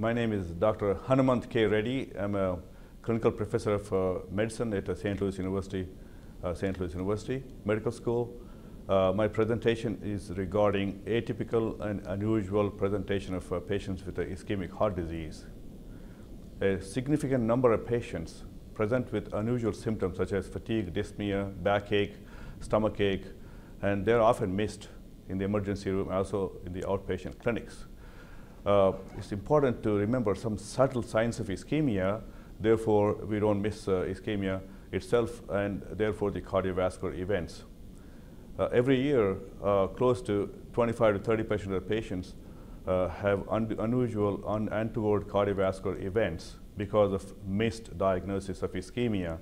My name is Dr. Hanumant K. Reddy. I'm a clinical professor of uh, medicine at uh, St. Louis University, uh, St. Louis University Medical School. Uh, my presentation is regarding atypical and unusual presentation of uh, patients with ischemic heart disease. A significant number of patients present with unusual symptoms such as fatigue, dyspnea, backache, stomachache, and they're often missed in the emergency room, also in the outpatient clinics uh, it's important to remember some subtle signs of ischemia. Therefore, we don't miss uh, ischemia itself and therefore the cardiovascular events. Uh, every year, uh, close to 25 to 30 percent of patients uh, have un unusual un untoward cardiovascular events because of missed diagnosis of ischemia.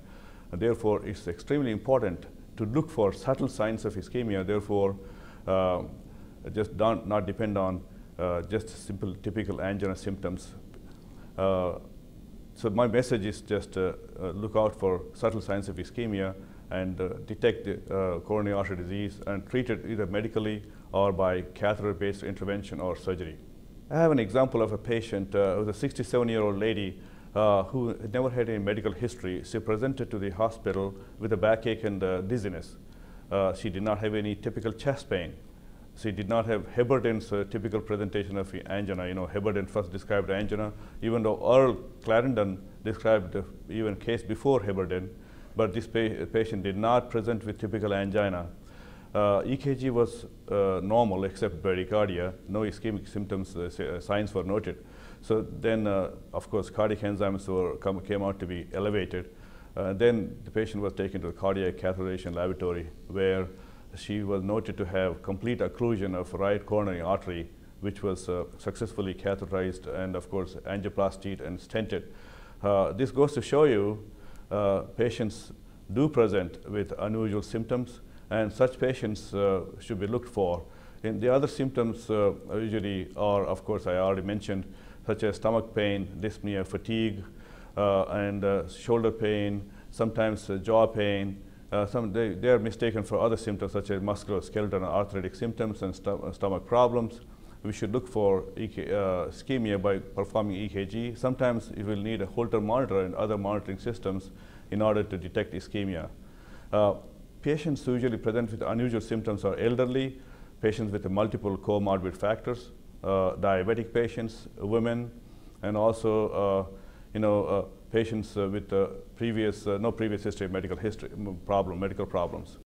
And therefore, it's extremely important to look for subtle signs of ischemia. Therefore, uh, just don't, not depend on uh, just simple typical angina symptoms. Uh, so my message is just uh, uh, look out for subtle signs of ischemia and detect the, coronary artery disease and treat it either medically or by catheter-based intervention or surgery. I have an example of a patient uh, who was a 67-year-old lady uh, who had never had any medical history. She presented to the hospital with a backache and uh, dizziness. she did not have any typical chest pain. He did not have Heberden's uh, typical presentation of angina. You know, Heberden first described angina, even though Earl Clarendon described the uh, even case before Heberden, but this pa patient did not present with typical angina. Uh, EKG was uh, normal except bradycardia, no ischemic symptoms, uh, signs were noted. So then, of course, cardiac enzymes were come, came out to be elevated. then the patient was taken to the cardiac catheterization laboratory where she was noted to have complete occlusion of right coronary artery, which was uh, successfully catheterized and, of course, angioplastied and stented. Uh, this goes to show you uh, patients do present with unusual symptoms, and such patients uh, should be looked for. And the other symptoms uh, usually are, of course, I already mentioned, such as stomach pain, dyspnea, fatigue, uh, and shoulder pain, sometimes jaw pain, uh, some they, they, are mistaken for other symptoms such as musculoskeletal and arthritic symptoms and sto uh, stomach problems. We should look for EK, uh, ischemia by performing EKG. Sometimes you will need a Holter monitor and other monitoring systems in order to detect ischemia. Uh, patients who usually present with unusual symptoms are elderly, patients with multiple comorbid factors, uh, diabetic patients, women, and also uh, you know patients uh, with uh, previous, uh, no previous history of medical history problem, medical problems.